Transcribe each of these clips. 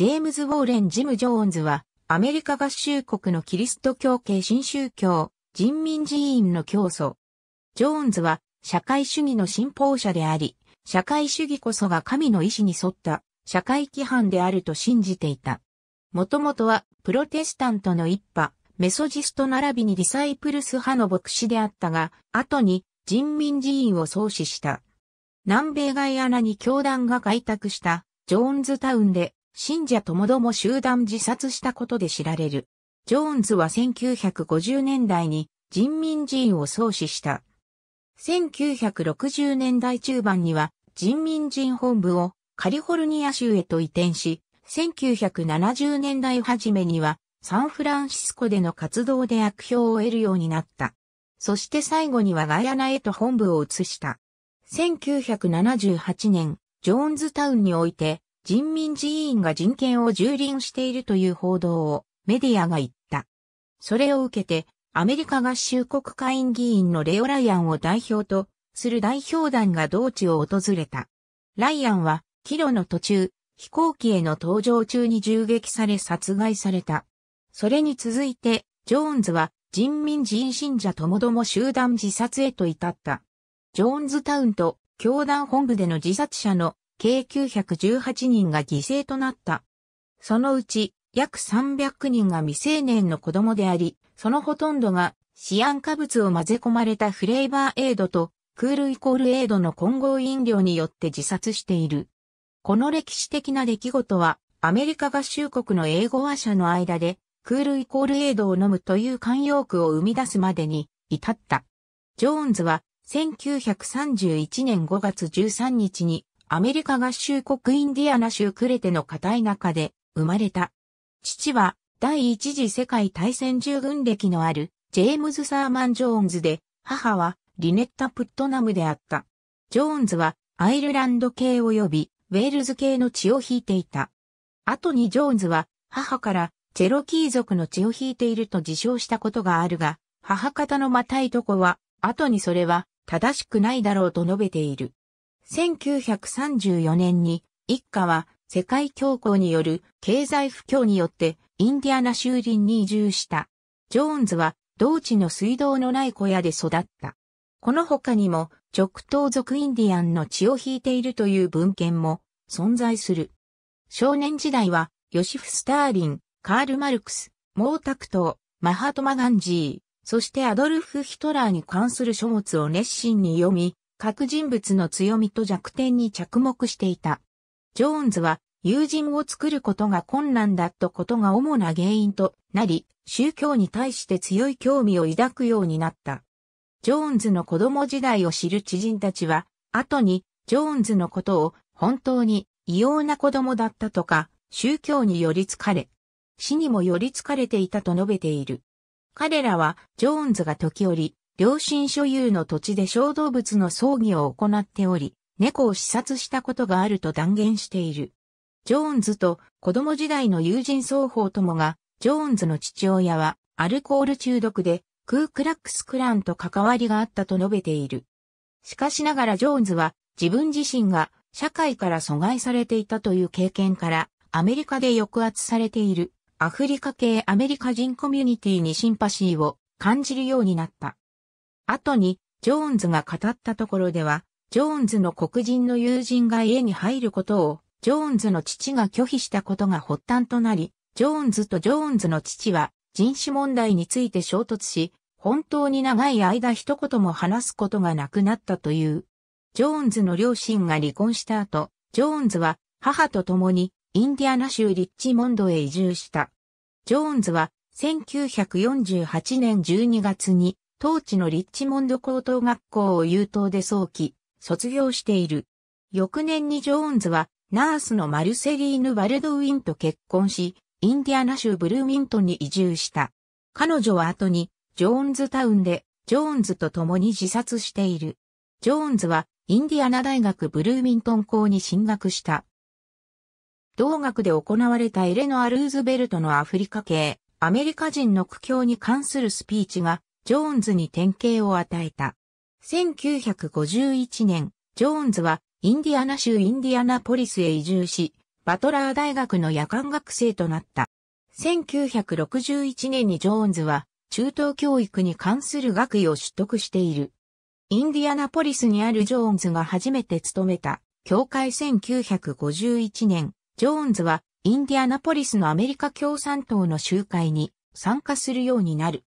ジェームズ・ウォーレン・ジム・ジョーンズは、アメリカ合衆国のキリスト教系新宗教、人民寺院の教祖。ジョーンズは、社会主義の信奉者であり、社会主義こそが神の意志に沿った社会規範であると信じていた。もともとはプロテスタントの一派、メソジスト並びにリサイプルス派の牧師であったが、後に人民寺院を創始した。南米ガイアナに教団が開拓したジョーンズタウンで信者ともども集団自殺したことで知られる。ジョーンズは1950年代に人民寺院を創始した。1960年代中盤には人民人本部をカリフォルニア州へと移転し、1970年代初めにはサンフランシスコでの活動で悪評を得るようになった。そして最後にはガイアナへと本部を移した。1978年、ジョーンズタウンにおいて人民寺院が人権を蹂躙しているという報道をメディアが言った。それを受けて、アメリカ合衆国会院議員のレオ・ライアンを代表とする代表団が同地を訪れた。ライアンは、帰路の途中、飛行機への搭乗中に銃撃され殺害された。それに続いて、ジョーンズは人民人信者ともども集団自殺へと至った。ジョーンズタウンと教団本部での自殺者の計918人が犠牲となった。そのうち約300人が未成年の子供であり、そのほとんどがシアン化物を混ぜ込まれたフレーバーエイドとクールイコールエイドの混合飲料によって自殺している。この歴史的な出来事はアメリカ合衆国の英語話者の間でクールイコールエイドを飲むという慣用句を生み出すまでに至った。ジョーンズは1931年5月13日にアメリカ合衆国インディアナ州クレテの片田舎で生まれた。父は第一次世界大戦従軍歴のあるジェームズ・サーマン・ジョーンズで、母はリネッタ・プットナムであった。ジョーンズはアイルランド系及びウェールズ系の血を引いていた。後にジョーンズは母からチェロキー族の血を引いていると自称したことがあるが、母方のまたいとこは、後にそれは正しくないだろうと述べている。1934年に一家は世界恐慌による経済不況によってインディアナ州林に移住した。ジョーンズは同地の水道のない小屋で育った。この他にも直頭族インディアンの血を引いているという文献も存在する。少年時代はヨシフ・スターリン、カール・マルクス、毛沢東、マハトマ・ガンジー、そしてアドルフ・ヒトラーに関する書物を熱心に読み、各人物の強みと弱点に着目していた。ジョーンズは友人を作ることが困難だったことが主な原因となり、宗教に対して強い興味を抱くようになった。ジョーンズの子供時代を知る知人たちは、後にジョーンズのことを本当に異様な子供だったとか、宗教に寄りつかれ、死にも寄りつかれていたと述べている。彼らはジョーンズが時折両親所有の土地で小動物の葬儀を行っており、猫を視察したことがあると断言している。ジョーンズと子供時代の友人双方ともが、ジョーンズの父親はアルコール中毒でクークラックスクランと関わりがあったと述べている。しかしながらジョーンズは自分自身が社会から阻害されていたという経験からアメリカで抑圧されているアフリカ系アメリカ人コミュニティにシンパシーを感じるようになった。後に、ジョーンズが語ったところでは、ジョーンズの黒人の友人が家に入ることを、ジョーンズの父が拒否したことが発端となり、ジョーンズとジョーンズの父は人種問題について衝突し、本当に長い間一言も話すことがなくなったという。ジョーンズの両親が離婚した後、ジョーンズは母と共にインディアナ州リッチモンドへ移住した。ジョーンズは1948年12月に当地のリッチモンド高等学校を優等で早期、卒業している。翌年にジョーンズは、ナースのマルセリーヌ・バルドウィンと結婚し、インディアナ州ブルーミントンに移住した。彼女は後に、ジョーンズタウンで、ジョーンズと共に自殺している。ジョーンズは、インディアナ大学ブルーミントン校に進学した。同学で行われたエレノア・ルーズベルトのアフリカ系、アメリカ人の苦境に関するスピーチが、ジョーンズに典型を与えた。1951年、ジョーンズはインディアナ州インディアナポリスへ移住し、バトラー大学の夜間学生となった。1961年にジョーンズは中等教育に関する学位を取得している。インディアナポリスにあるジョーンズが初めて勤めた、教会1951年、ジョーンズはインディアナポリスのアメリカ共産党の集会に参加するようになる。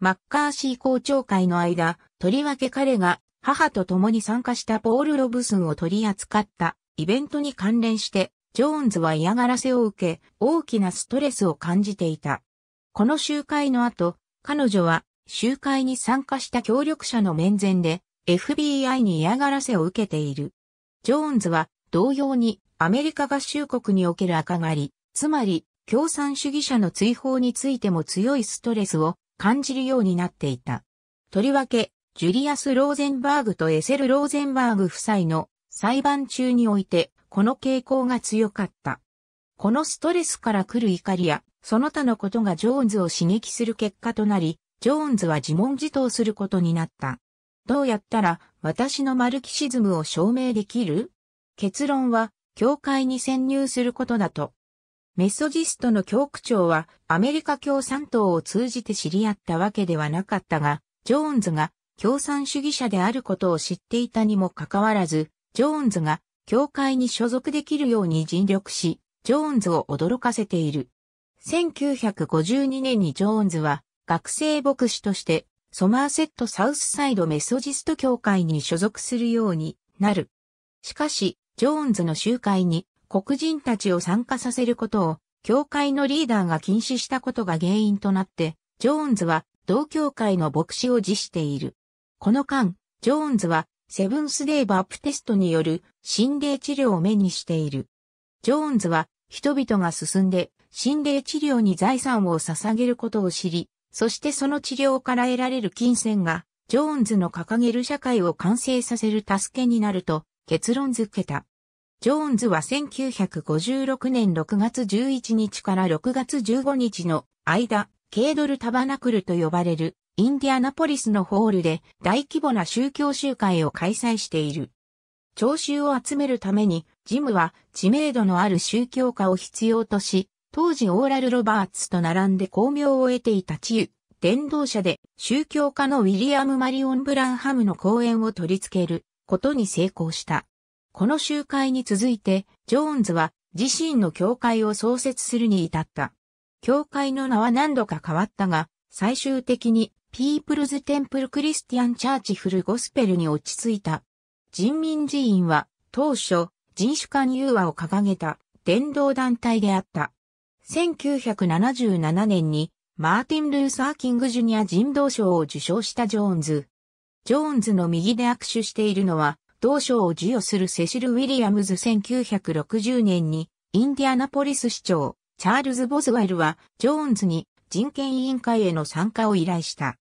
マッカーシー校長会の間、とりわけ彼が母と共に参加したポール・ロブスンを取り扱ったイベントに関連して、ジョーンズは嫌がらせを受け、大きなストレスを感じていた。この集会の後、彼女は集会に参加した協力者の面前で FBI に嫌がらせを受けている。ジョーンズは同様にアメリカ合衆国における赤狩り、つまり共産主義者の追放についても強いストレスを感じるようになっていた。とりわけ、ジュリアス・ローゼンバーグとエセル・ローゼンバーグ夫妻の裁判中において、この傾向が強かった。このストレスから来る怒りや、その他のことがジョーンズを刺激する結果となり、ジョーンズは自問自答することになった。どうやったら私のマルキシズムを証明できる結論は、教会に潜入することだと。メソジストの教区長はアメリカ共産党を通じて知り合ったわけではなかったが、ジョーンズが共産主義者であることを知っていたにもかかわらず、ジョーンズが教会に所属できるように尽力し、ジョーンズを驚かせている。1952年にジョーンズは学生牧師としてソマーセットサウスサイドメソジスト教会に所属するようになる。しかし、ジョーンズの集会に黒人たちを参加させることを、教会のリーダーが禁止したことが原因となって、ジョーンズは同教会の牧師を辞している。この間、ジョーンズはセブンスデーバプテストによる心霊治療を目にしている。ジョーンズは人々が進んで心霊治療に財産を捧げることを知り、そしてその治療から得られる金銭が、ジョーンズの掲げる社会を完成させる助けになると結論づけた。ジョーンズは1956年6月11日から6月15日の間、ケードルタバナクルと呼ばれるインディアナポリスのホールで大規模な宗教集会を開催している。聴衆を集めるために、ジムは知名度のある宗教家を必要とし、当時オーラル・ロバーツと並んで巧妙を得ていた治癒、伝道者で宗教家のウィリアム・マリオン・ブランハムの講演を取り付けることに成功した。この集会に続いて、ジョーンズは自身の教会を創設するに至った。教会の名は何度か変わったが、最終的にピープルズ・テンプル・クリスティアン・チャーチ・フル・ゴスペルに落ち着いた。人民寺院は当初人種間融和を掲げた伝道団体であった。1977年にマーティン・ルーサー・キング・ジュニア人道賞を受賞したジョーンズ。ジョーンズの右で握手しているのは同賞を授与するセシル・ウィリアムズ1960年に、インディアナポリス市長、チャールズ・ボズワイルは、ジョーンズに人権委員会への参加を依頼した。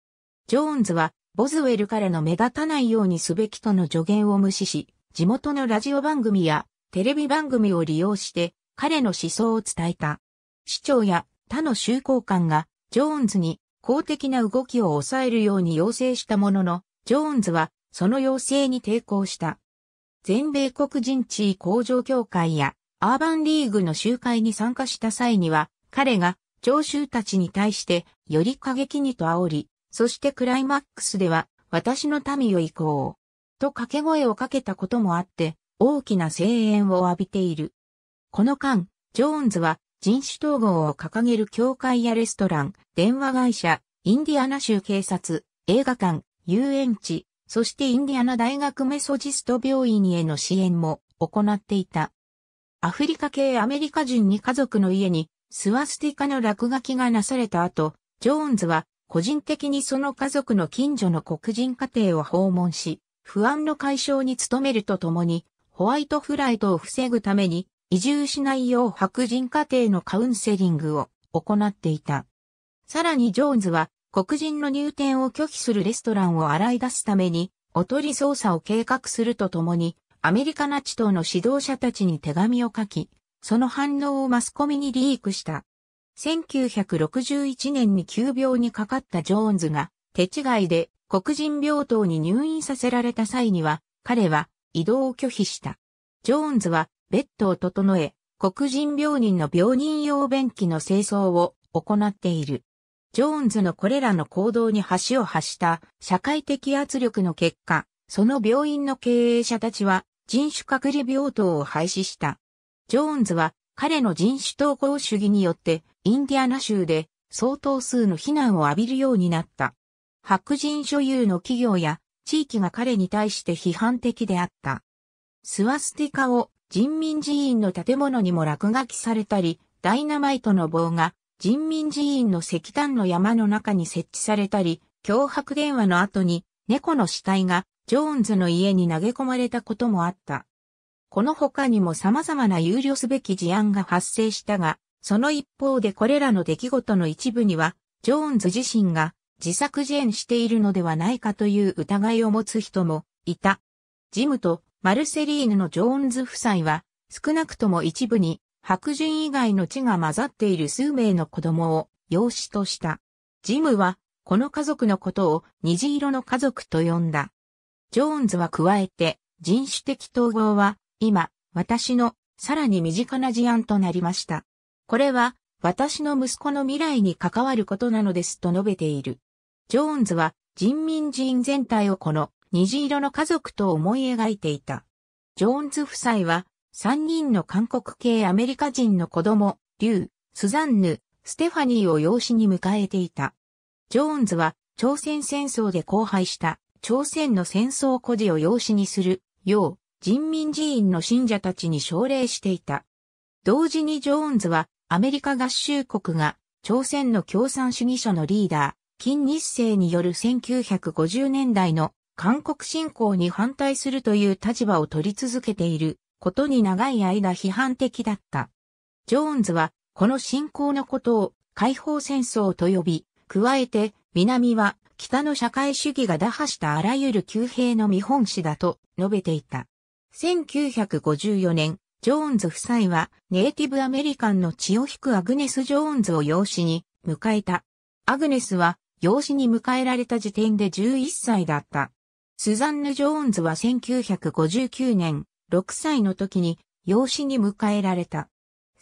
ジョーンズは、ボズウェルからの目立たないようにすべきとの助言を無視し、地元のラジオ番組やテレビ番組を利用して彼の思想を伝えた。市長や他の州公官がジョーンズに公的な動きを抑えるように要請したものの、ジョーンズはその要請に抵抗した。全米黒人地位向上協会やアーバンリーグの集会に参加した際には、彼が聴衆たちに対してより過激にと煽り、そしてクライマックスでは私の民を行こう。と掛け声をかけたこともあって、大きな声援を浴びている。この間、ジョーンズは人種統合を掲げる教会やレストラン、電話会社、インディアナ州警察、映画館、遊園地、そしてインディアナ大学メソジスト病院への支援も行っていた。アフリカ系アメリカ人に家族の家にスワスティカの落書きがなされた後、ジョーンズは個人的にその家族の近所の黒人家庭を訪問し、不安の解消に努めるとともに、ホワイトフライトを防ぐために移住しないよう白人家庭のカウンセリングを行っていた。さらにジョーンズは黒人の入店を拒否するレストランを洗い出すために、おとり捜査を計画するとともに、アメリカナチ党の指導者たちに手紙を書き、その反応をマスコミにリークした。1961年に急病にかかったジョーンズが、手違いで黒人病棟に入院させられた際には、彼は移動を拒否した。ジョーンズはベッドを整え、黒人病人の病人用便器の清掃を行っている。ジョーンズのこれらの行動に橋を発した社会的圧力の結果、その病院の経営者たちは人種隔離病棟を廃止した。ジョーンズは彼の人種統合主義によってインディアナ州で相当数の非難を浴びるようになった。白人所有の企業や地域が彼に対して批判的であった。スワスティカを人民寺院の建物にも落書きされたり、ダイナマイトの棒が人民寺院の石炭の山の中に設置されたり、脅迫電話の後に猫の死体がジョーンズの家に投げ込まれたこともあった。この他にも様々な憂慮すべき事案が発生したが、その一方でこれらの出来事の一部には、ジョーンズ自身が自作自演しているのではないかという疑いを持つ人もいた。ジムとマルセリーヌのジョーンズ夫妻は、少なくとも一部に白人以外の血が混ざっている数名の子供を養子とした。ジムは、この家族のことを虹色の家族と呼んだ。ジョーンズは加えて、人種的統合は、今、私の、さらに身近な事案となりました。これは、私の息子の未来に関わることなのですと述べている。ジョーンズは、人民人全体をこの、虹色の家族と思い描いていた。ジョーンズ夫妻は、3人の韓国系アメリカ人の子供、リュウ、スザンヌ、ステファニーを養子に迎えていた。ジョーンズは朝鮮戦争で荒廃した朝鮮の戦争孤児を養子にするよう人民寺院の信者たちに奨励していた。同時にジョーンズはアメリカ合衆国が朝鮮の共産主義者のリーダー、金日成による1950年代の韓国侵攻に反対するという立場を取り続けていることに長い間批判的だった。ジョーンズは、この侵攻のことを解放戦争と呼び、加えて、南は北の社会主義が打破したあらゆる旧兵の見本市だと述べていた。1954年、ジョーンズ夫妻はネイティブアメリカンの血を引くアグネス・ジョーンズを養子に迎えた。アグネスは養子に迎えられた時点で11歳だった。スザンヌ・ジョーンズは1959年、6歳の時に養子に迎えられた。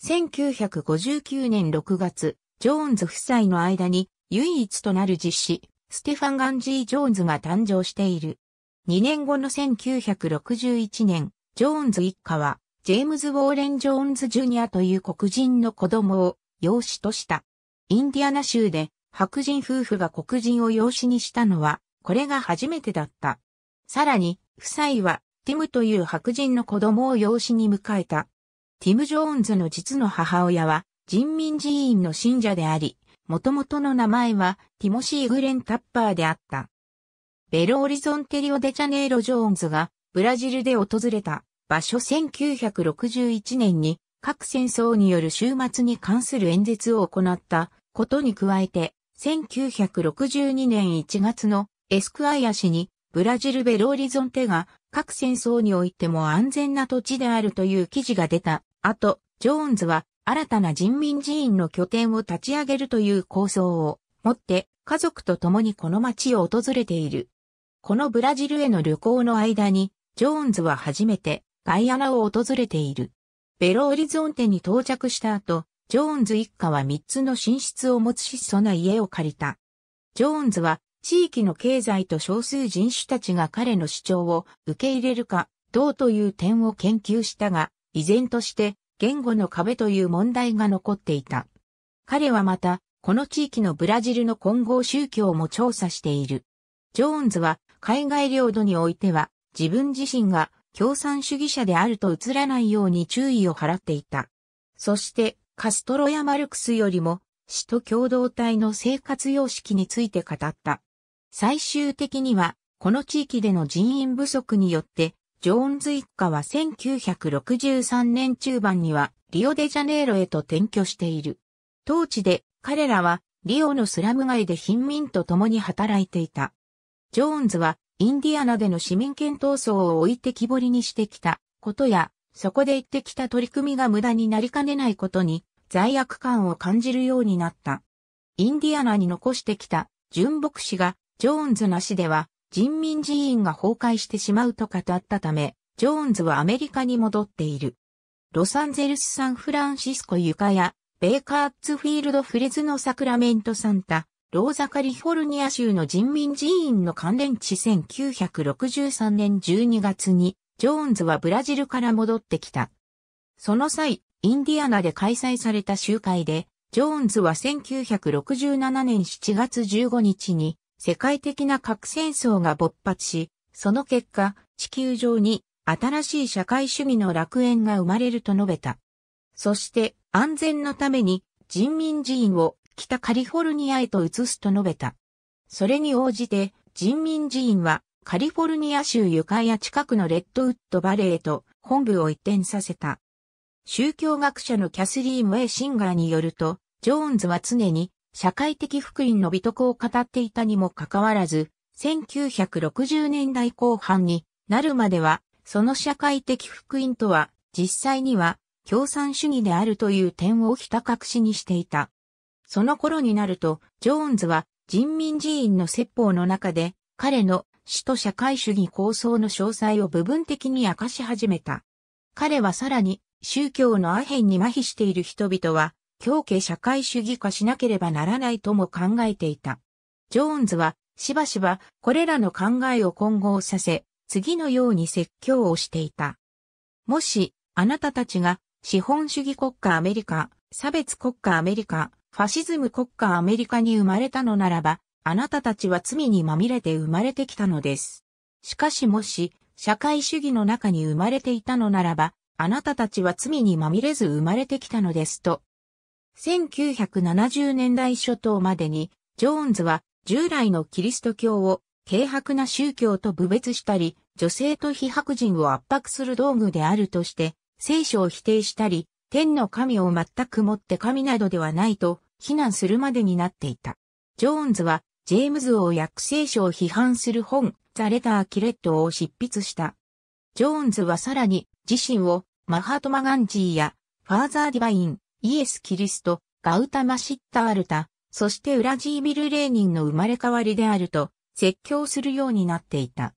1959年6月、ジョーンズ夫妻の間に唯一となる実施、ステファン・ガンジー・ジョーンズが誕生している。2年後の1961年、ジョーンズ一家は、ジェームズ・ウォーレン・ジョーンズ・ジュニアという黒人の子供を養子とした。インディアナ州で白人夫婦が黒人を養子にしたのは、これが初めてだった。さらに、夫妻はティムという白人の子供を養子に迎えた。ティム・ジョーンズの実の母親は人民寺院の信者であり、元々の名前はティモシー・グレン・タッパーであった。ベロ・オリゾンテリオ・デ・ジャネイロ・ジョーンズがブラジルで訪れた場所1961年に各戦争による終末に関する演説を行ったことに加えて、1962年1月のエスクアイア氏にブラジルベローリゾンテが各戦争においても安全な土地であるという記事が出た。あと、ジョーンズは新たな人民寺院の拠点を立ち上げるという構想を持って家族と共にこの町を訪れている。このブラジルへの旅行の間に、ジョーンズは初めてガイアナを訪れている。ベロオリゾンテに到着した後、ジョーンズ一家は3つの寝室を持つ質素な家を借りた。ジョーンズは地域の経済と少数人種たちが彼の主張を受け入れるかどうという点を研究したが、依然として言語の壁という問題が残っていた。彼はまた、この地域のブラジルの混合宗教も調査している。ジョーンズは海外領土においては自分自身が共産主義者であると映らないように注意を払っていた。そしてカストロやマルクスよりも死と共同体の生活様式について語った。最終的には、この地域での人員不足によって、ジョーンズ一家は1963年中盤にはリオデジャネイロへと転居している。当地で彼らはリオのスラム街で貧民と共に働いていた。ジョーンズはインディアナでの市民権闘争を置いて木彫りにしてきたことや、そこで行ってきた取り組みが無駄になりかねないことに罪悪感を感じるようになった。インディアナに残してきた純牧師がジョーンズなしでは人民寺院が崩壊してしまうと語ったため、ジョーンズはアメリカに戻っている。ロサンゼルス・サンフランシスコ・床や、ベイカーツフィールド・フレズのサクラメント・サンタ、ローザ・カリフォルニア州の人民寺院の関連地1963年12月に、ジョーンズはブラジルから戻ってきた。その際、インディアナで開催された集会で、ジョーンズは1967年7月15日に、世界的な核戦争が勃発し、その結果、地球上に新しい社会主義の楽園が生まれると述べた。そして安全のために人民寺院を北カリフォルニアへと移すと述べた。それに応じて人民寺院はカリフォルニア州ユカや近くのレッドウッドバレーへと本部を移転させた。宗教学者のキャスリー・ムエ・シンガーによると、ジョーンズは常に社会的福音の美徳を語っていたにもかかわらず、1960年代後半になるまでは、その社会的福音とは、実際には共産主義であるという点をひた隠しにしていた。その頃になると、ジョーンズは人民寺院の説法の中で、彼の死と社会主義構想の詳細を部分的に明かし始めた。彼はさらに、宗教のアヘンに麻痺している人々は、強化社会主義化しなければならないとも考えていた。ジョーンズは、しばしばこれらの考えを混合させ、次のように説教をしていた。もし、あなたたちが資本主義国家アメリカ、差別国家アメリカ、ファシズム国家アメリカに生まれたのならば、あなたたちは罪にまみれて生まれてきたのです。しかしもし、社会主義の中に生まれていたのならば、あなたたちは罪にまみれず生まれてきたのですと、1970年代初頭までに、ジョーンズは従来のキリスト教を軽薄な宗教と侮別したり、女性と非白人を圧迫する道具であるとして、聖書を否定したり、天の神を全くもって神などではないと非難するまでになっていた。ジョーンズは、ジェームズ王や聖書を批判する本、ザ・レター・キレットを執筆した。ジョーンズはさらに自身をマハトマ・ガンジーやファーザー・ディバイン、イエス・キリスト、ガウタマ・シッタ・アルタ、そしてウラジービル・レーニンの生まれ変わりであると説教するようになっていた。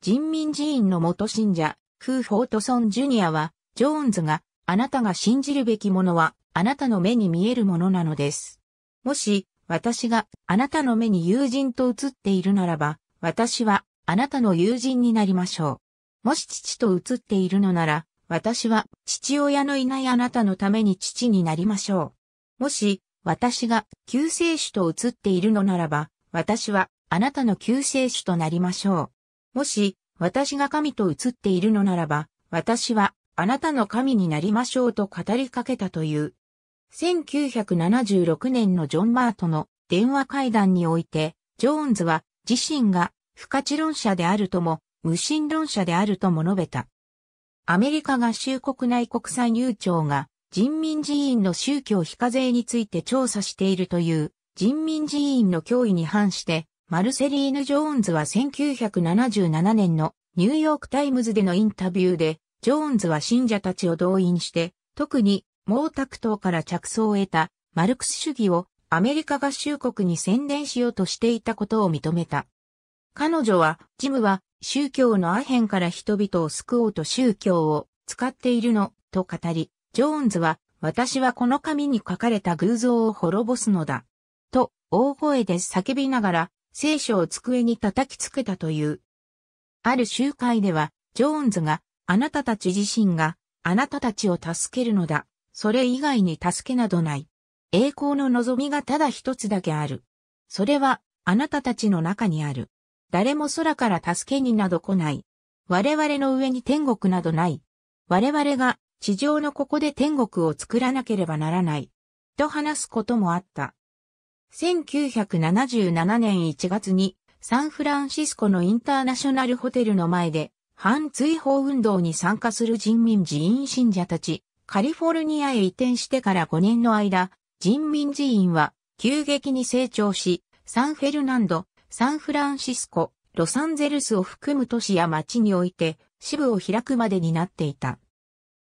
人民寺院の元信者、フー・フォートソン・ジュニアは、ジョーンズが、あなたが信じるべきものは、あなたの目に見えるものなのです。もし、私があなたの目に友人と映っているならば、私はあなたの友人になりましょう。もし父と映っているのなら、私は父親のいないあなたのために父になりましょう。もし、私が救世主と写っているのならば、私はあなたの救世主となりましょう。もし、私が神と写っているのならば、私はあなたの神になりましょうと語りかけたという。1976年のジョン・マートの電話会談において、ジョーンズは自身が不可知論者であるとも、無神論者であるとも述べた。アメリカ合衆国内国際入庁が人民寺院の宗教非課税について調査しているという人民寺院の脅威に反して、マルセリーヌ・ジョーンズは1977年のニューヨークタイムズでのインタビューで、ジョーンズは信者たちを動員して、特に毛沢東から着想を得たマルクス主義をアメリカ合衆国に宣伝しようとしていたことを認めた。彼女は、ジムは、宗教のアヘンから人々を救おうと宗教を使っているの、と語り、ジョーンズは、私はこの紙に書かれた偶像を滅ぼすのだ。と、大声で叫びながら、聖書を机に叩きつけたという。ある集会では、ジョーンズが、あなたたち自身が、あなたたちを助けるのだ。それ以外に助けなどない。栄光の望みがただ一つだけある。それは、あなたたちの中にある。誰も空から助けになど来ない。我々の上に天国などない。我々が地上のここで天国を作らなければならない。と話すこともあった。1977年1月にサンフランシスコのインターナショナルホテルの前で反追放運動に参加する人民寺院信者たち、カリフォルニアへ移転してから5年の間、人民寺院は急激に成長し、サンフェルナンド、サンフランシスコ、ロサンゼルスを含む都市や町において支部を開くまでになっていた。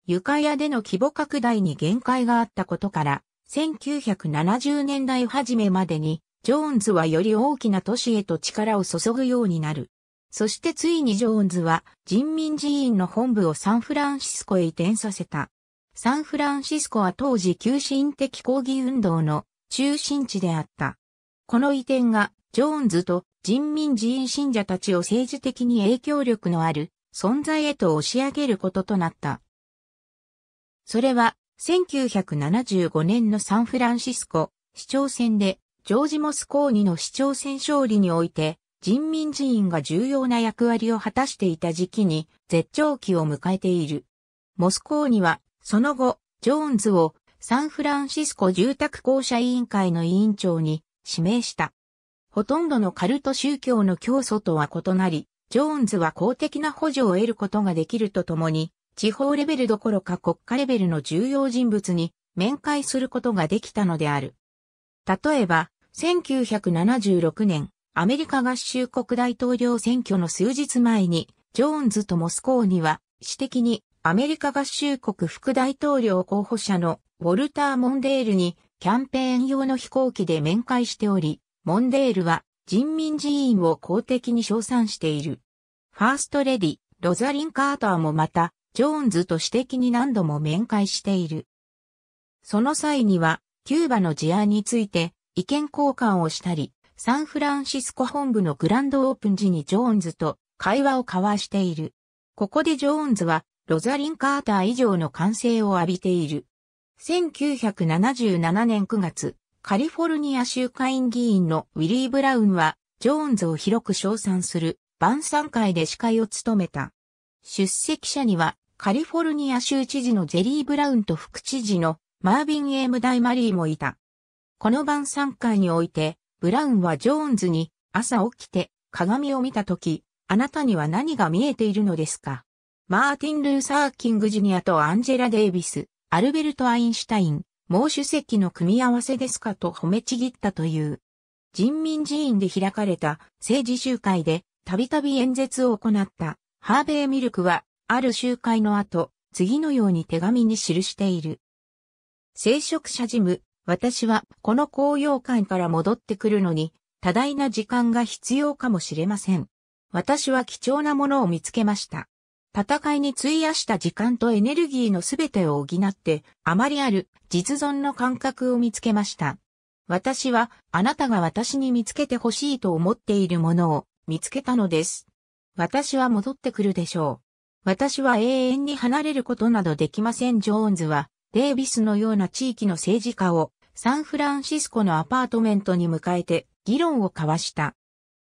床屋での規模拡大に限界があったことから、1970年代初めまでに、ジョーンズはより大きな都市へと力を注ぐようになる。そしてついにジョーンズは人民寺院の本部をサンフランシスコへ移転させた。サンフランシスコは当時急進的抗議運動の中心地であった。この移転がジョーンズと人民寺院信者たちを政治的に影響力のある存在へと押し上げることとなった。それは1975年のサンフランシスコ市長選でジョージ・モスコーニの市長選勝利において人民寺院が重要な役割を果たしていた時期に絶頂期を迎えている。モスコーニはその後ジョーンズをサンフランシスコ住宅公社委員会の委員長に指名した。ほとんどのカルト宗教の教祖とは異なり、ジョーンズは公的な補助を得ることができるとともに、地方レベルどころか国家レベルの重要人物に面会することができたのである。例えば、1976年、アメリカ合衆国大統領選挙の数日前に、ジョーンズとモスコーには、私的にアメリカ合衆国副大統領候補者のウォルター・モンデールにキャンペーン用の飛行機で面会しており、モンデールは人民寺院を公的に称賛している。ファーストレディ、ロザリン・カーターもまた、ジョーンズと私的に何度も面会している。その際には、キューバの事案について意見交換をしたり、サンフランシスコ本部のグランドオープン時にジョーンズと会話を交わしている。ここでジョーンズは、ロザリン・カーター以上の歓声を浴びている。1977年9月、カリフォルニア州下院議員のウィリー・ブラウンは、ジョーンズを広く称賛する晩餐会で司会を務めた。出席者には、カリフォルニア州知事のゼリー・ブラウンと副知事のマービン・エム・ダイマリーもいた。この晩餐会において、ブラウンはジョーンズに朝起きて鏡を見たとき、あなたには何が見えているのですかマーティン・ルーサー・キング・ジュニアとアンジェラ・デイビス、アルベルト・アインシュタイン、毛主席の組み合わせですかと褒めちぎったという。人民寺院で開かれた政治集会でたびたび演説を行ったハーベイ・ミルクはある集会の後、次のように手紙に記している。聖職者事務、私はこの高揚感から戻ってくるのに多大な時間が必要かもしれません。私は貴重なものを見つけました。戦いに費やした時間とエネルギーのすべてを補って、あまりある実存の感覚を見つけました。私は、あなたが私に見つけてほしいと思っているものを見つけたのです。私は戻ってくるでしょう。私は永遠に離れることなどできません。ジョーンズは、デイビスのような地域の政治家を、サンフランシスコのアパートメントに迎えて、議論を交わした。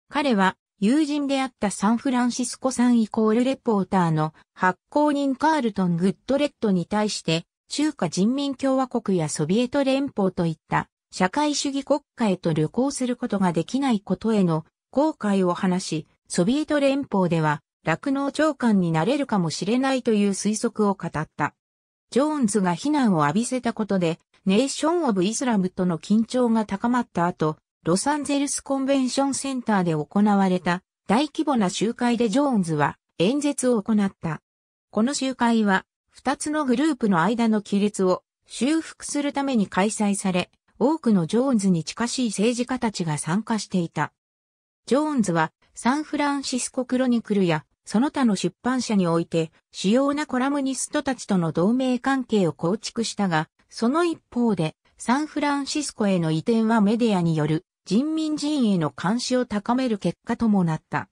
彼は、友人であったサンフランシスコさんイコールレポーターの発行人カールトン・グッドレッドに対して、中華人民共和国やソビエト連邦といった社会主義国家へと旅行することができないことへの後悔を話し、ソビエト連邦では酪農長官になれるかもしれないという推測を語った。ジョーンズが非難を浴びせたことで、ネーション・オブ・イスラムとの緊張が高まった後、ロサンゼルスコンベンションセンターで行われた大規模な集会でジョーンズは演説を行った。この集会は2つのグループの間の亀裂を修復するために開催され、多くのジョーンズに近しい政治家たちが参加していた。ジョーンズはサンフランシスコクロニクルやその他の出版社において主要なコラムニストたちとの同盟関係を構築したが、その一方でサンフランシスコへの移転はメディアによる人民陣への監視を高める結果ともなった。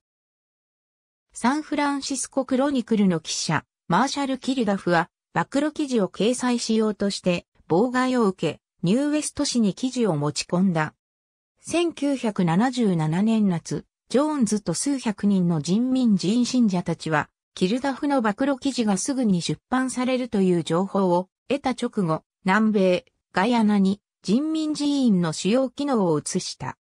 サンフランシスコクロニクルの記者、マーシャル・キルダフは、暴露記事を掲載しようとして、妨害を受け、ニューウェスト市に記事を持ち込んだ。1977年夏、ジョーンズと数百人の人民人信者たちは、キルダフの暴露記事がすぐに出版されるという情報を得た直後、南米、ガヤナに人民寺院の主要機能を移した。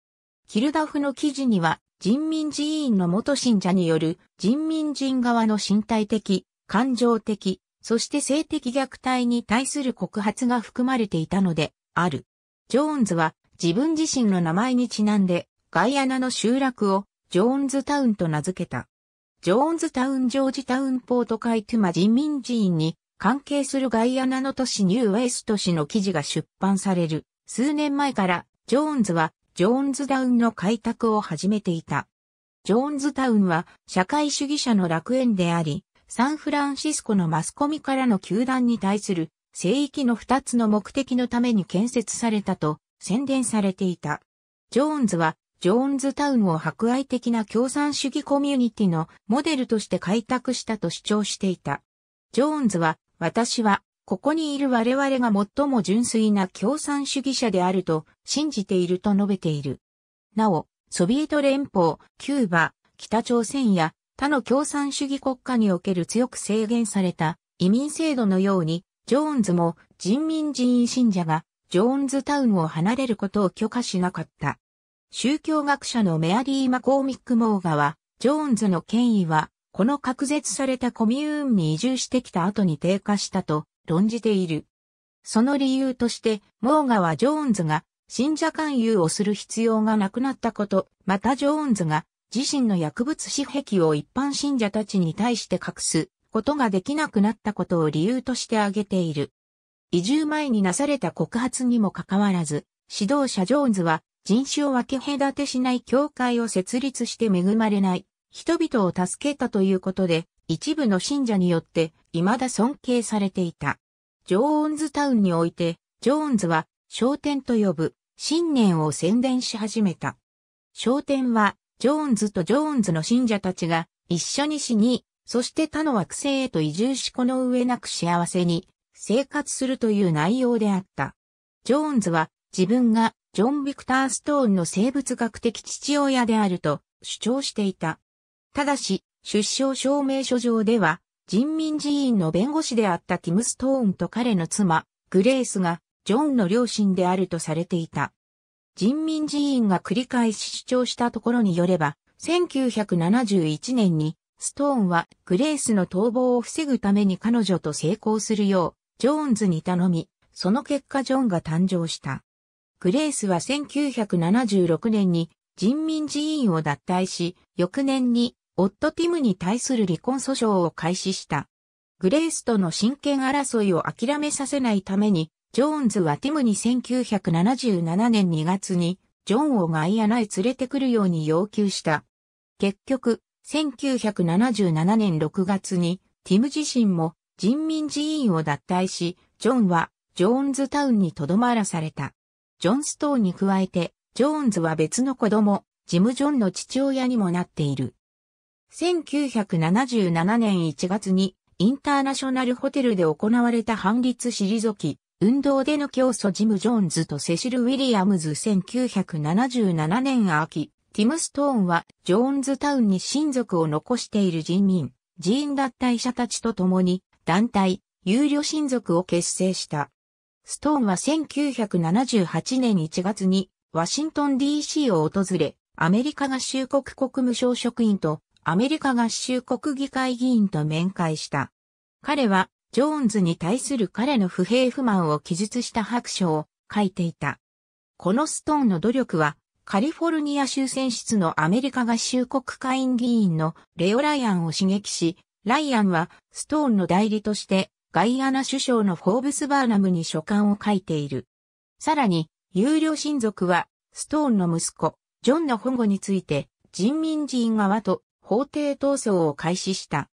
キルダフの記事には、人民寺院の元信者による人民人側の身体的、感情的、そして性的虐待に対する告発が含まれていたので、ある。ジョーンズは自分自身の名前にちなんで、ガイアナの集落をジョーンズタウンと名付けた。ジョーンズタウンジョージタウンポートカイトゥマ人民寺院に関係するガイアナの都市ニューウェイスト市の記事が出版される。数年前から、ジョーンズは、ジョーンズダウンの開拓を始めていた。ジョーンズタウンは、社会主義者の楽園であり、サンフランシスコのマスコミからの球団に対する、聖域の二つの目的のために建設されたと宣伝されていた。ジョーンズは、ジョーンズタウンを博愛的な共産主義コミュニティのモデルとして開拓したと主張していた。ジョーンズは、私はここにいる我々が最も純粋な共産主義者であると信じていると述べている。なお、ソビエト連邦、キューバ、北朝鮮や他の共産主義国家における強く制限された移民制度のように、ジョーンズも人民人員信者がジョーンズタウンを離れることを許可しなかった。宗教学者のメアリー・マコーミック・モーガは、ジョーンズの権威は、この隔絶されたコミューンに移住してきた後に低下したと論じている。その理由として、モーガはジョーンズが信者勧誘をする必要がなくなったこと、またジョーンズが自身の薬物私癖を一般信者たちに対して隠すことができなくなったことを理由として挙げている。移住前になされた告発にもかかわらず、指導者ジョーンズは人種を分け隔てしない教会を設立して恵まれない人々を助けたということで一部の信者によって未だ尊敬されていた。ジョーンズタウンにおいて、ジョーンズは商店と呼ぶ信念を宣伝し始めた。商店は、ジョーンズとジョーンズの信者たちが一緒に死に、そして他の惑星へと移住しこの上なく幸せに生活するという内容であった。ジョーンズは自分がジョン・ビクター・ストーンの生物学的父親であると主張していた。ただし、出生証明書上では、人民寺院の弁護士であったティム・ストーンと彼の妻、グレースが、ジョンの両親であるとされていた。人民寺院が繰り返し主張したところによれば、1971年に、ストーンはグレースの逃亡を防ぐために彼女と成功するよう、ジョーンズに頼み、その結果ジョンが誕生した。グレースは1976年に人民寺院を脱退し、翌年に夫ティムに対する離婚訴訟を開始した。グレースとの親権争いを諦めさせないために、ジョーンズはティムに1977年2月に、ジョンをガイアナへ連れてくるように要求した。結局、1977年6月に、ティム自身も人民寺院を脱退し、ジョンはジョーンズタウンにとどまらされた。ジョン・ストーンに加えて、ジョーンズは別の子供、ジム・ジョンの父親にもなっている。1977年1月にインターナショナルホテルで行われた反立退き、運動での教祖ジム・ジョーンズとセシル・ウィリアムズ1977年秋、ティム・ストーンはジョーンズタウンに親族を残している人民、寺院脱退者たちと共に団体、有料親族を結成した。ストーンは1978年1月にワシントン DC を訪れ、アメリカ合衆国国務省職員とアメリカ合衆国議会議員と面会した。彼は、ジョーンズに対する彼の不平不満を記述した白書を書いていた。このストーンの努力は、カリフォルニア州選出のアメリカ合衆国会員議員のレオ・ライアンを刺激し、ライアンはストーンの代理としてガイアナ首相のフォーブス・バーナムに書簡を書いている。さらに、有料親族はストーンの息子、ジョンの保護について人民人側と法廷闘争を開始した。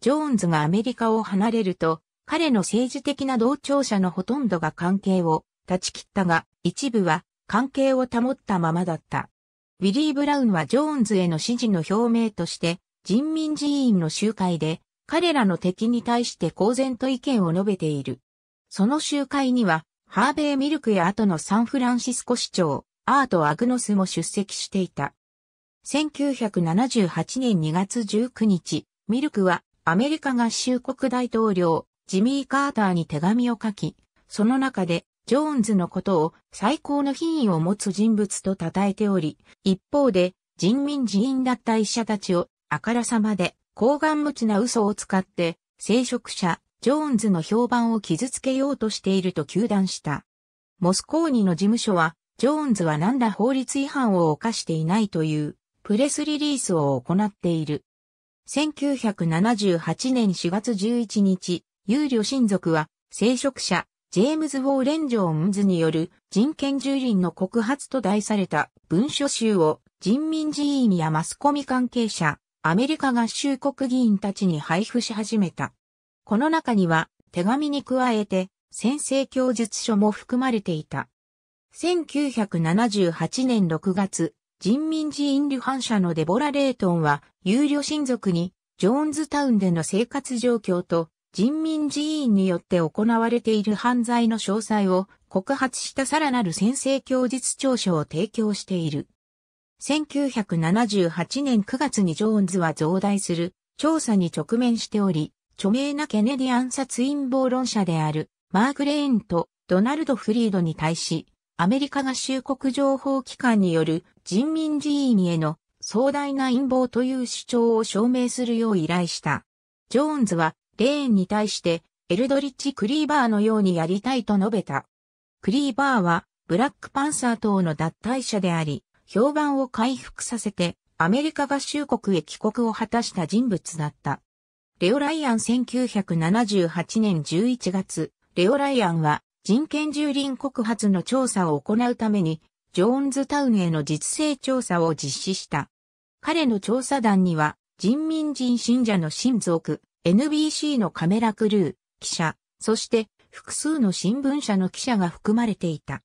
ジョーンズがアメリカを離れると、彼の政治的な同調者のほとんどが関係を断ち切ったが、一部は関係を保ったままだった。ウィリー・ブラウンはジョーンズへの支持の表明として、人民寺院の集会で、彼らの敵に対して公然と意見を述べている。その集会には、ハーベイ・ミルクや後のサンフランシスコ市長、アート・アグノスも出席していた。1978年2月19日、ミルクはアメリカ合衆国大統領、ジミー・カーターに手紙を書き、その中で、ジョーンズのことを最高の品位を持つ人物と称えており、一方で、人民寺院だった医者たちを、あからさまで、高顔無知な嘘を使って、聖職者、ジョーンズの評判を傷つけようとしていると求断した。モスコーニの事務所は、ジョーンズは何ら法律違反を犯していないというプレスリリースを行っている。1978年4月11日、有料親族は、聖職者、ジェームズ・ウォーレン・ジョーンズによる人権蹂躙の告発と題された文書集を人民寺員やマスコミ関係者、アメリカ合衆国議員たちに配布し始めた。この中には手紙に加えて先生供述書も含まれていた。1978年6月、人民寺院流反社のデボラ・レイトンは、有料親族に、ジョーンズタウンでの生活状況と、人民寺院によって行われている犯罪の詳細を告発したさらなる先制供述調書を提供している。1978年9月にジョーンズは増大する調査に直面しており、著名なケネディ暗殺陰謀論者であるマーク・レーンとドナルド・フリードに対し、アメリカ合衆国情報機関による人民寺院への壮大な陰謀という主張を証明するよう依頼した。ジョーンズはレーンに対してエルドリッチ・クリーバーのようにやりたいと述べた。クリーバーはブラックパンサー等の脱退者であり、評判を回復させてアメリカ合衆国へ帰国を果たした人物だった。レオ・ライアン1978年11月、レオ・ライアンは人権蹂躙告発の調査を行うために、ジョーンズタウンへの実勢調査を実施した。彼の調査団には、人民人信者の親族、NBC のカメラクルー、記者、そして複数の新聞社の記者が含まれていた。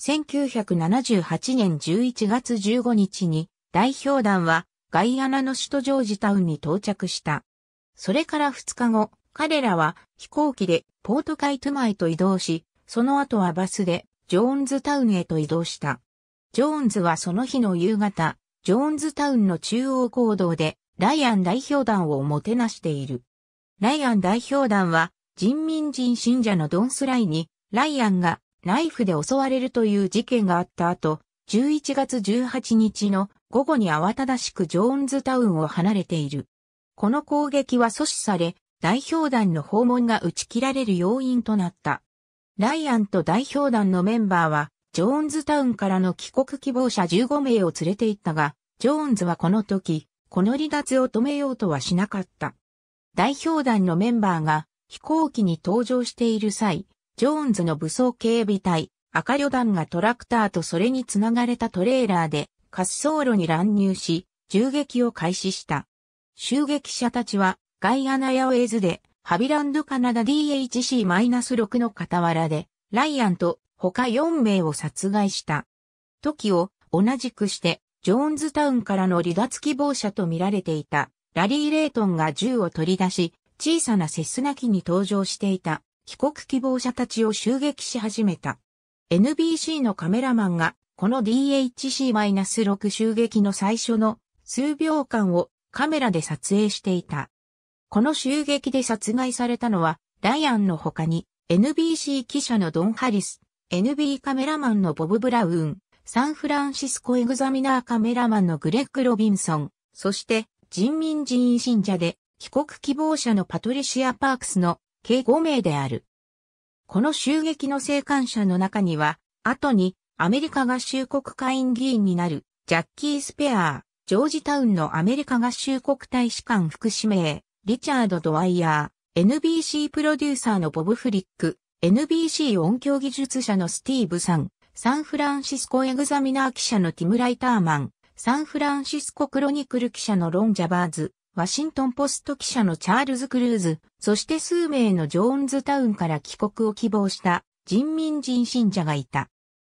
1978年11月15日に代表団はガイアナの首都ジョージタウンに到着した。それから2日後、彼らは飛行機でポートカイトマイと移動し、その後はバスでジョーンズタウンへと移動した。ジョーンズはその日の夕方、ジョーンズタウンの中央行動でライアン代表団をもてなしている。ライアン代表団は人民人信者のドンスライにライアンがナイフで襲われるという事件があった後、11月18日の午後に慌ただしくジョーンズタウンを離れている。この攻撃は阻止され、代表団の訪問が打ち切られる要因となった。ライアンと代表団のメンバーは、ジョーンズタウンからの帰国希望者15名を連れて行ったが、ジョーンズはこの時、この離脱を止めようとはしなかった。代表団のメンバーが飛行機に搭乗している際、ジョーンズの武装警備隊、赤旅団がトラクターとそれにつながれたトレーラーで滑走路に乱入し、銃撃を開始した。襲撃者たちはガイアナやウェズでハビランドカナダ DHC-6 の傍らで、ライアンと他4名を殺害した。時を同じくして、ジョーンズタウンからの離脱希望者と見られていた、ラリー・レイトンが銃を取り出し、小さなセスナ機に登場していた、帰国希望者たちを襲撃し始めた。NBC のカメラマンが、この DHC-6 襲撃の最初の数秒間をカメラで撮影していた。この襲撃で殺害されたのは、ライアンの他に、NBC 記者のドン・ハリス、NB カメラマンのボブ・ブラウン、サンフランシスコエグザミナーカメラマンのグレッグ・ロビンソン、そして、人民人員信者で、帰国希望者のパトリシア・パークスの計5名である。この襲撃の生還者の中には、後にアメリカ合衆国会員議員になるジャッキー・スペアー、ジョージタウンのアメリカ合衆国大使館副指名、リチャード・ドワイヤー、NBC プロデューサーのボブ・フリック、NBC 音響技術者のスティーブさん、サンフランシスコエグザミナー記者のティム・ライターマン、サンフランシスコクロニクル記者のロン・ジャバーズ、ワシントンポスト記者のチャールズ・クルーズ、そして数名のジョーンズタウンから帰国を希望した人民人信者がいた。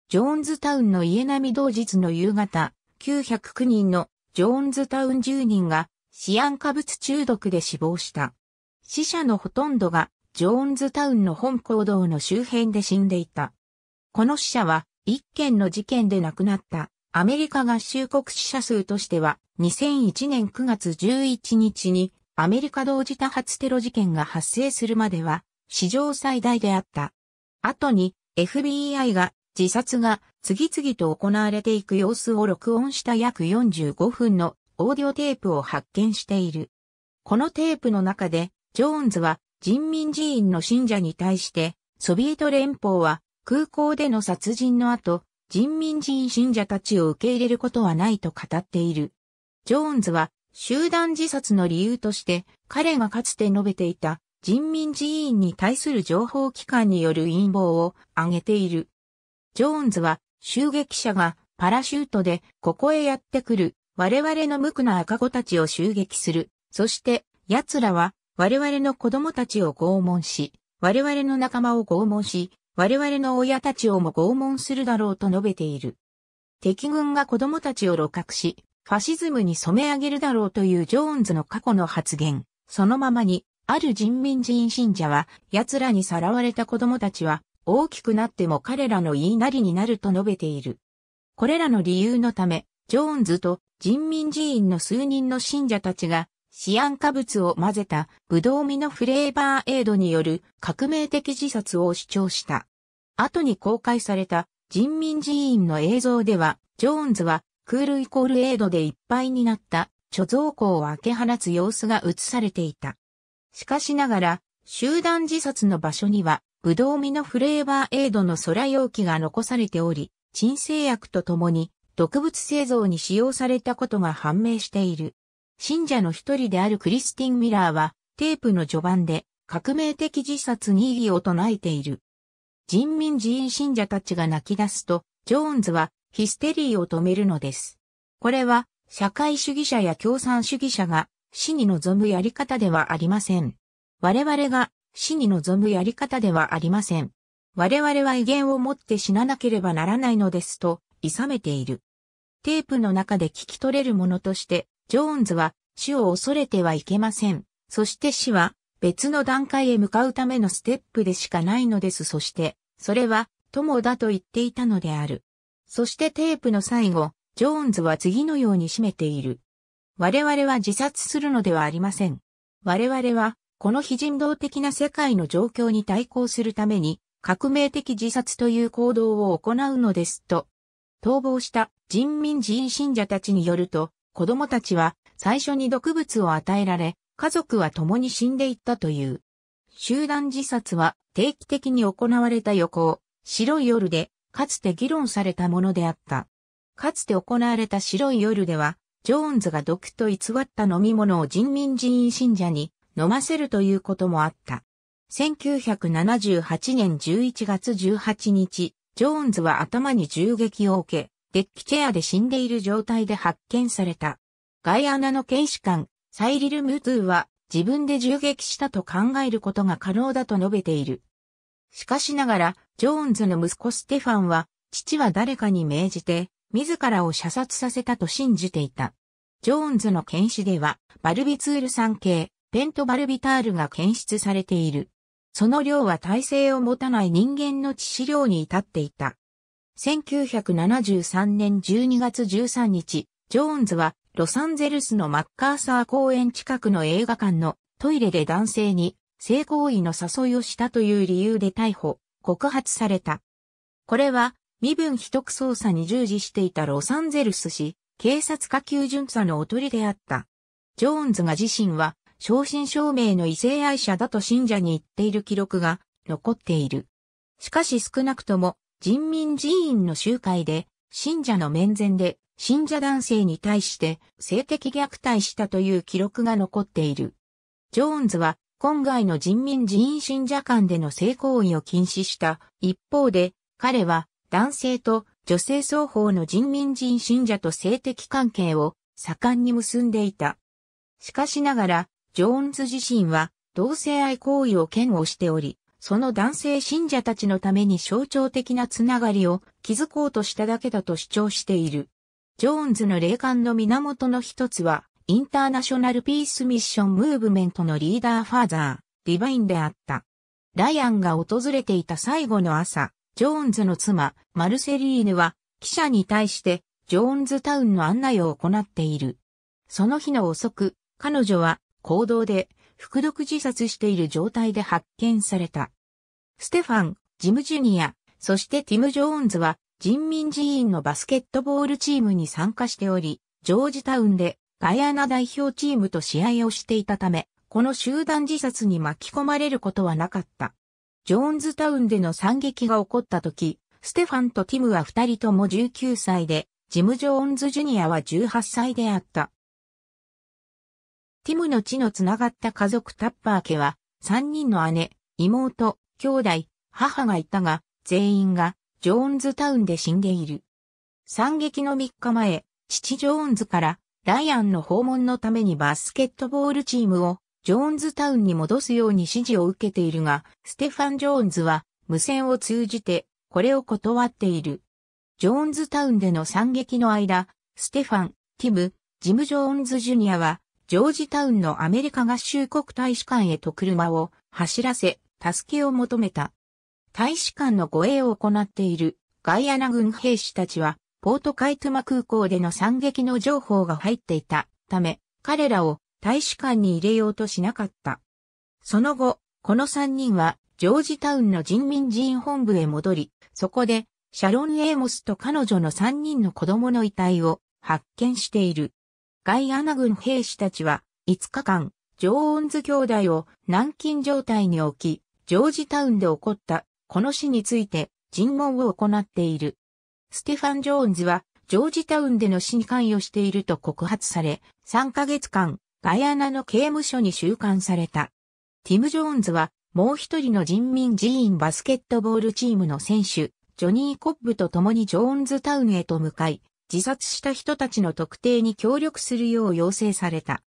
ジョーンズタウンの家並み同日の夕方、909人のジョーンズタウン住人がシアン化物中毒で死亡した。死者のほとんどがジョーンズタウンの本行動の周辺で死んでいた。この死者は一件の事件で亡くなったアメリカ合衆国死者数としては2001年9月11日にアメリカ同時多発テロ事件が発生するまでは史上最大であった。後に FBI が自殺が次々と行われていく様子を録音した約45分のオーディオテープを発見している。このテープの中で、ジョーンズは人民寺院の信者に対して、ソビエト連邦は空港での殺人の後、人民寺院信者たちを受け入れることはないと語っている。ジョーンズは集団自殺の理由として、彼がかつて述べていた人民寺院に対する情報機関による陰謀を挙げている。ジョーンズは襲撃者がパラシュートでここへやってくる我々の無垢な赤子たちを襲撃する。そして、奴らは、我々の子供たちを拷問し、我々の仲間を拷問し、我々の親たちをも拷問するだろうと述べている。敵軍が子供たちを露獲し、ファシズムに染め上げるだろうというジョーンズの過去の発言。そのままに、ある人民人信者は、奴らにさらわれた子供たちは、大きくなっても彼らの言いなりになると述べている。これらの理由のため、ジョーンズと人民寺院の数人の信者たちが、シアン化物を混ぜたブドウ味のフレーバーエイドによる革命的自殺を主張した。後に公開された人民寺院の映像では、ジョーンズはクールイコールエイドでいっぱいになった貯蔵庫を開け放つ様子が映されていた。しかしながら、集団自殺の場所には、ブドウ味のフレーバーエイドの空容器が残されており、鎮静薬とともに毒物製造に使用されたことが判明している。信者の一人であるクリスティン・ミラーは、テープの序盤で革命的自殺に異議を唱えている。人民寺院信者たちが泣き出すと、ジョーンズはヒステリーを止めるのです。これは社会主義者や共産主義者が死に望むやり方ではありません。我々が死に望むやり方ではありません。我々は威厳を持って死ななければならないのですと諌めている。テープの中で聞き取れるものとして、ジョーンズは死を恐れてはいけません。そして死は別の段階へ向かうためのステップでしかないのです。そして、それは友だと言っていたのである。そしてテープの最後、ジョーンズは次のように締めている。我々は自殺するのではありません。我々は、この非人道的な世界の状況に対抗するために、革命的自殺という行動を行うのですと、逃亡した人民人信者たちによると、子供たちは最初に毒物を与えられ、家族は共に死んでいったという。集団自殺は定期的に行われた予行、白い夜で、かつて議論されたものであった。かつて行われた白い夜では、ジョーンズが毒と偽った飲み物を人民人院信者に飲ませるということもあった。1978年11月18日、ジョーンズは頭に銃撃を受け、デッキチェアで死んでいる状態で発見された。ガイアナの警視官、サイリル・ムートゥーは自分で銃撃したと考えることが可能だと述べている。しかしながら、ジョーンズの息子ステファンは、父は誰かに命じて、自らを射殺させたと信じていた。ジョーンズの検視では、バルビツール酸系、ペントバルビタールが検出されている。その量は体制を持たない人間の致死量に至っていた。1973年12月13日、ジョーンズはロサンゼルスのマッカーサー公園近くの映画館のトイレで男性に性行為の誘いをしたという理由で逮捕、告発された。これは身分秘匿捜査に従事していたロサンゼルス市警察下級巡査のおとりであった。ジョーンズが自身は正真正銘の異性愛者だと信者に言っている記録が残っている。しかし少なくとも人民寺院の集会で信者の面前で信者男性に対して性的虐待したという記録が残っている。ジョーンズは今回の人民寺院信者間での性行為を禁止した一方で彼は男性と女性双方の人民人信者と性的関係を盛んに結んでいた。しかしながらジョーンズ自身は同性愛行為を嫌悪しており、その男性信者たちのために象徴的なつながりを築こうとしただけだと主張している。ジョーンズの霊感の源の一つは、インターナショナルピースミッションムーブメントのリーダーファーザー、ディバインであった。ライアンが訪れていた最後の朝、ジョーンズの妻、マルセリーヌは、記者に対して、ジョーンズタウンの案内を行っている。その日の遅く、彼女は、行動で服毒自殺している状態で発見された。ステファン、ジム・ジュニア、そしてティム・ジョーンズは人民寺院のバスケットボールチームに参加しており、ジョージタウンでガイアナ代表チームと試合をしていたため、この集団自殺に巻き込まれることはなかった。ジョーンズタウンでの惨劇が起こった時、ステファンとティムは二人とも19歳で、ジム・ジョーンズ・ジュニアは18歳であった。ティムの血のつながった家族タッパー家は、3人の姉、妹、兄弟、母がいたが、全員が、ジョーンズタウンで死んでいる。惨劇の3日前、父ジョーンズから、ライアンの訪問のためにバスケットボールチームを、ジョーンズタウンに戻すように指示を受けているが、ステファン・ジョーンズは、無線を通じて、これを断っている。ジョーンズタウンでの惨劇の間、ステファン、ティム、ジム・ジョーンズ・ジュニアは、ジョージタウンのアメリカ合衆国大使館へと車を走らせ、助けを求めた。大使館の護衛を行っているガイアナ軍兵士たちは、ポートカイトマ空港での惨劇の情報が入っていたため、彼らを大使館に入れようとしなかった。その後、この3人はジョージタウンの人民人本部へ戻り、そこでシャロン・エーモスと彼女の3人の子供の遺体を発見している。ガイアナ軍兵士たちは、5日間、ジョーンズ兄弟を軟禁状態に置き、ジョージタウンで起こったこの死について尋問を行っている。ステファン・ジョーンズはジョージタウンでの死に関与していると告発され、3ヶ月間ガイアナの刑務所に収監された。ティム・ジョーンズはもう一人の人民寺院バスケットボールチームの選手、ジョニー・コップと共にジョーンズタウンへと向かい、自殺した人たちの特定に協力するよう要請された。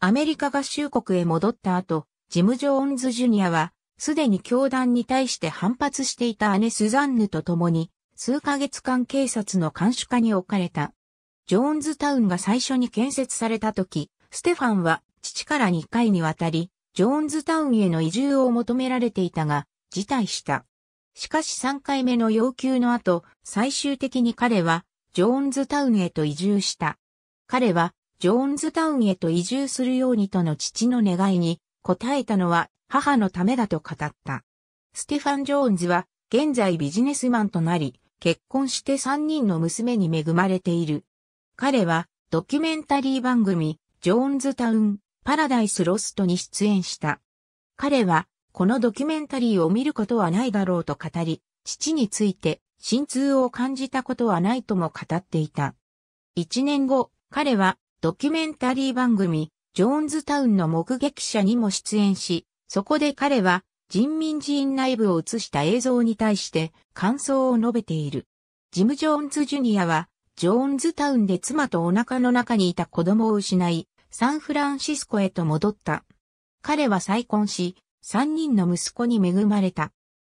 アメリカ合衆国へ戻った後、ジム・ジョーンズ・ジュニアは、すでに教団に対して反発していた姉スザンヌと共に、数ヶ月間警察の監視下に置かれた。ジョーンズタウンが最初に建設された時、ステファンは父から2回にわたり、ジョーンズタウンへの移住を求められていたが、辞退した。しかし3回目の要求の後、最終的に彼はジョーンズタウンへと移住した。彼は、ジョーンズタウンへと移住するようにとの父の願いに、応えたのは母のためだと語った。ステファン・ジョーンズは、現在ビジネスマンとなり、結婚して3人の娘に恵まれている。彼は、ドキュメンタリー番組、ジョーンズタウン、パラダイスロストに出演した。彼は、このドキュメンタリーを見ることはないだろうと語り、父について心痛を感じたことはないとも語っていた。一年後、彼はドキュメンタリー番組、ジョーンズタウンの目撃者にも出演し、そこで彼は人民寺院内部を映した映像に対して感想を述べている。ジム・ジョーンズ・ジュニアは、ジョーンズタウンで妻とお腹の中にいた子供を失い、サンフランシスコへと戻った。彼は再婚し、三人の息子に恵まれた。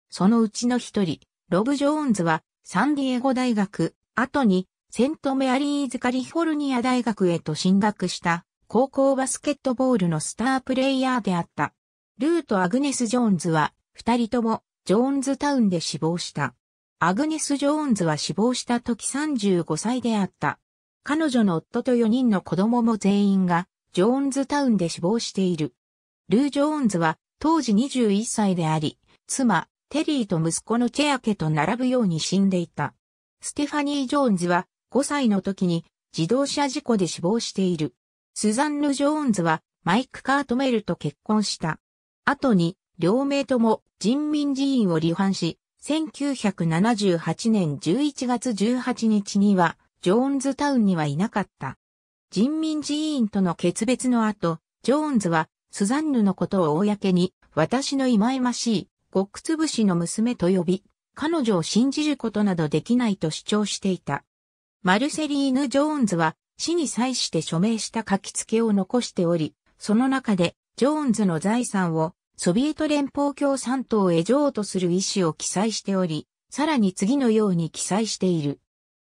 そのうちの一人、ロブ・ジョーンズはサンディエゴ大学、後にセントメアリーズカリフォルニア大学へと進学した高校バスケットボールのスタープレイヤーであった。ルーとアグネス・ジョーンズは二人ともジョーンズタウンで死亡した。アグネス・ジョーンズは死亡した時35歳であった。彼女の夫と4人の子供も全員がジョーンズタウンで死亡している。ルー・ジョーンズは当時21歳であり、妻、テリーと息子のチェア家と並ぶように死んでいた。ステファニー・ジョーンズは5歳の時に自動車事故で死亡している。スザンヌ・ジョーンズはマイク・カートメルと結婚した。後に両名とも人民寺院を離反し、1978年11月18日にはジョーンズタウンにはいなかった。人民寺院との決別の後、ジョーンズはスザンヌのことを公に私の忌々しいごくつぶしの娘と呼び、彼女を信じることなどできないと主張していた。マルセリーヌ・ジョーンズは死に際して署名した書き付けを残しており、その中でジョーンズの財産をソビエト連邦共産党へ譲渡する意思を記載しており、さらに次のように記載している。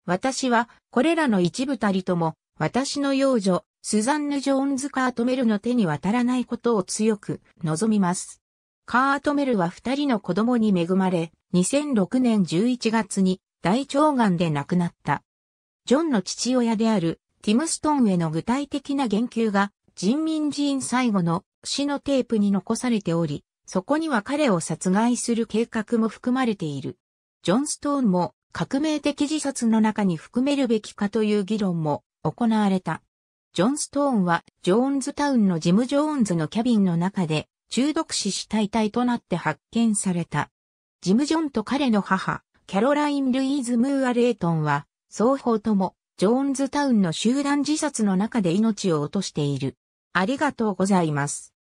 私はこれらの一部たりとも私の幼女、スザンヌ・ジョーンズ・カートメルの手に渡らないことを強く望みます。カートメルは二人の子供に恵まれ、2006年11月に大腸がんで亡くなった。ジョンの父親であるティムストンへの具体的な言及が人民人最後の死のテープに残されており、そこには彼を殺害する計画も含まれている。ジョン・ストーンも革命的自殺の中に含めるべきかという議論も行われた。ジョン・ストーンはジョーンズタウンのジム・ジョーンズのキャビンの中で中毒死した遺体となって発見された。ジム・ジョンと彼の母、キャロライン・ルイーズ・ムーア・レイトンは、双方とも、ジョーンズタウンの集団自殺の中で命を落としている。ありがとうございます。